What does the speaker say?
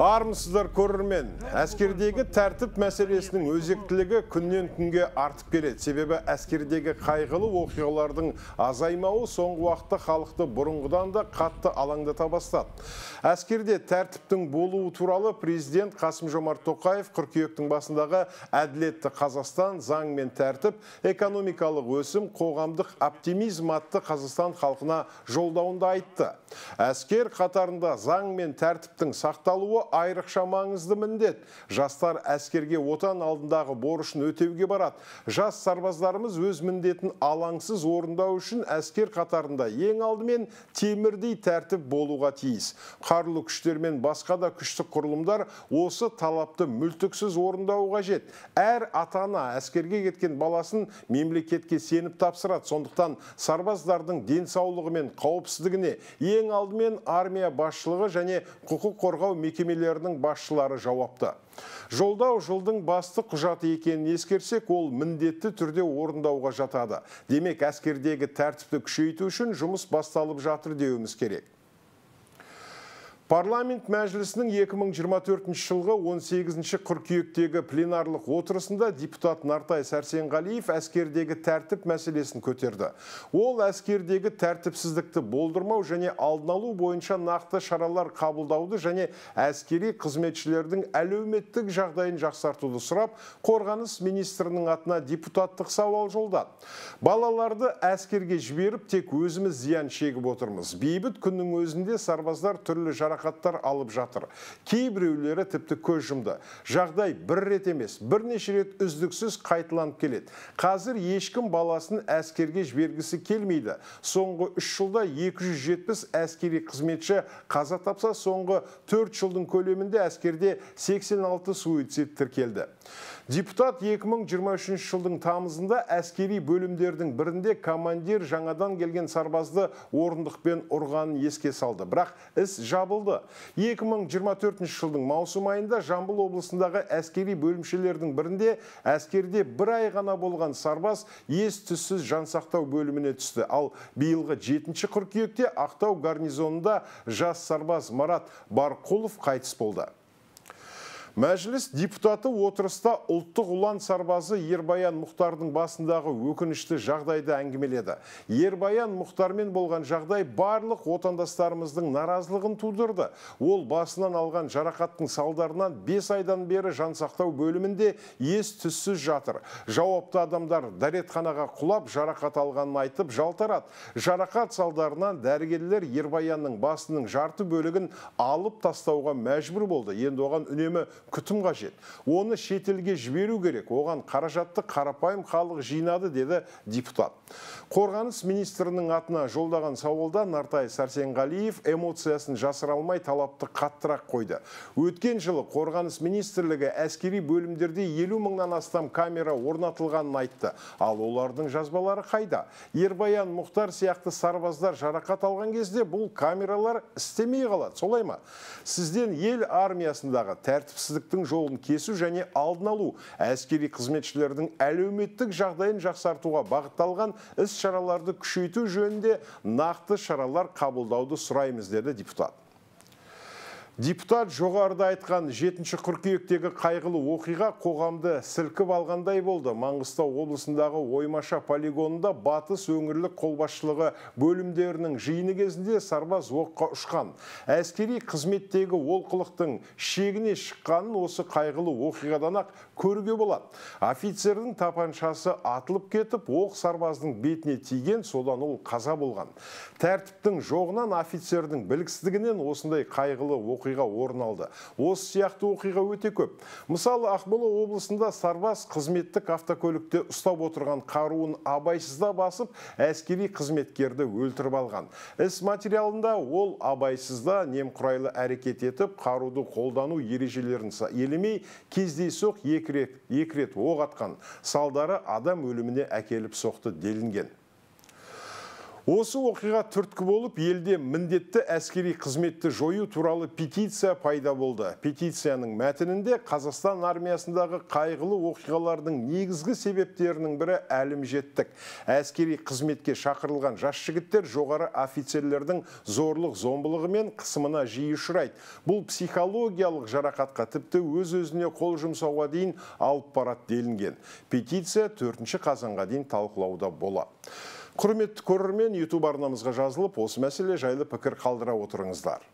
армысыздар көрірмен, әскердегі тәртіп мәселесінің өзектілігі күннен күнге артып келеді себебі әскердегі қайғылы оқиғалардың азаймауы соңғы уақытта халықты бұрынғыдан да қатты алаңдата бастады әскерде тәртіптің болуы туралы президент қасым жомарт тоқаев қыркүйектің басындағы әділетті қазақстан заң мен тәртіп экономикалық өсім қоғамдық оптимизм атты қазақстан халқына жолдауында айтты әскер қатарында заң мен тәртіптің сақталуы айрықша маңызды міндет. Жастар әскерге отан алдындағы борышын өтеуге барат. Жас сарбаздарымыз өз міндетін алаңсыз орындау үшін әскер қатарында ең алдымен темірдей тәртіп болуға тиіс. Қарлы күштер мен басқа да күштік құрылымдар осы талапты мүлтіксіз орындауға жет. Әр атана әскерге кеткен баласын мемлекетке сеніп тапсырат. Сондықтан сарбаздардың денсаулығы мен қауіпсіздігіне ең алдымен армия басшылығы және құқық қорғау мекемелері мекемелерінің басшылары жауапты жолдау жылдың басты құжаты екенін ескерсек ол міндетті түрде орындауға жатады демек әскердегі тәртіпті күшейту үшін жұмыс басталып жатыр деуіміз керек Парламент мәжілісінің 2024 жылғы 18 қыркүйектегі пленарлық отырысында депутат Нартай Сәрсенғалиев әскердегі тәртіп мәселесін көтерді. Ол әскердегі тәртіпсіздікті болдырмау және алдын алу бойынша нақты шаралар қабылдауды және әскери қызметшілердің әлеуметтік жағдайын жақсартуды сұрап, қорғаныс министрінің атына депутаттық сауал жолдады. Балаларды әскерге жіберіп, тек өзіміз зиян шегіп отырмыз. Бейбіт күннің өзінде сарбаздар түрлі жарақ жарақаттар алып жатыр кейбіреулері тіпті көз жұмды жағдай бір рет емес бірнеше рет үздіксіз қайтыланып келеді қазір ешкім баласын әскерге жібергісі келмейді соңғы 3 жылда 270 әскери қызметші қаза тапса соңғы 4 жылдың көлемінде әскерде 86 суицид тіркелді Депутат 2023 жылдың тамызында әскери бөлімдердің бірінде командир жаңадан келген сарбазды орындықпен ұрғанын еске салды. Бірақ іс жабылды. 2024 жылдың маусым айында Жамбыл облысындағы әскери бөлімшелердің бірінде әскерде бір ай ғана болған сарбаз ес түссіз жансақтау бөліміне түсті. Ал биылғы 7 қыркүйекте Ақтау гарнизонында жас сарбаз Марат Барқұлов қайтыс болды. Мәжіліс депутаты отырыста ұлттық ұлан сарбазы Ербаян мұқтардың басындағы өкінішті жағдайды әңгімеледі. Ербаян мұқтармен болған жағдай барлық отандастарымыздың наразылығын тудырды. Ол басынан алған жарақаттың салдарынан 5 айдан бері жансақтау бөлімінде ес түссіз жатыр. Жауапты адамдар дәретханаға құлап жарақат алғанын айтып жалтарат. Жарақат салдарынан дәрігерлер Ербаянның басының жарты бөлігін алып тастауға мәжбүр болды. Енді оған үнемі күтім қажет оны шетелге жіберу керек оған қаражатты қарапайым халық жинады деді депутат қорғаныс министрінің атына жолдаған сауалда нартай сәрсенғалиев эмоциясын жасыра алмай талапты қаттырақ қойды өткен жылы қорғаныс министрлігі әскери бөлімдерде елу мыңнан астам камера орнатылғанын айтты ал олардың жазбалары қайда ербаян мұхтар сияқты сарбаздар жарақат алған кезде бұл камералар істемей қалады солай ма сізден ел армиясындағы тәртіпсіз жолын кесу және алдын алу әскери қызметшілердің әлеуметтік жағдайын жақсартуға бағытталған іс шараларды күшейту жөнінде нақты шаралар қабылдауды сұраймыз деді депутат Депутат жоғарыда айтқан 7 ші қыркүйектегі қайғылы оқиға қоғамды сілкіп алғандай болды. Маңғыстау облысындағы Оймаша полигонында батыс өңірлік қолбасшылығы бөлімдерінің жиыны кезінде сарбаз оққа ұшқан. Әскери қызметтегі олқылықтың шегіне шыққанын осы қайғылы оқиғадан ақ көруге болады. Офицердің тапаншасы атылып кетіп, оқ сарбаздың бетіне тиген, содан ол қаза болған. Тәртіптің жоғынан офицердің біліксіздігінен осындай қайғылы оқиға оқиға орын алды осы сияқты оқиға өте көп мысалы ақмола облысында сарбаз қызметтік автокөлікте ұстап отырған қаруын абайсызда басып әскери қызметкерді өлтіріп алған іс материалында ол абайсызда немқұрайлы әрекет етіп қаруды қолдану ережелерін елемей кездейсоқ екі рет, екі рет оқ атқан салдары адам өліміне әкеліп соқты делінген Осы оқиға түрткі болып, елде міндетті әскери қызметті жою туралы петиция пайда болды. Петицияның мәтінінде Қазақстан армиясындағы қайғылы оқиғалардың негізгі себептерінің бірі әлім жеттік. Әскери қызметке шақырылған жас жігіттер жоғары офицерлердің зорлық зомбылығы мен қысымына жиі ұшырайды. Бұл психологиялық жарақатқа тіпті өз-өзіне қол жұмсауға дейін алып делінген. Петиция 4 қазанға дейін талқылауда болады құрметті көрермен ютуб арнамызға жазылып осы мәселе жайлы пікір қалдыра отырыңыздар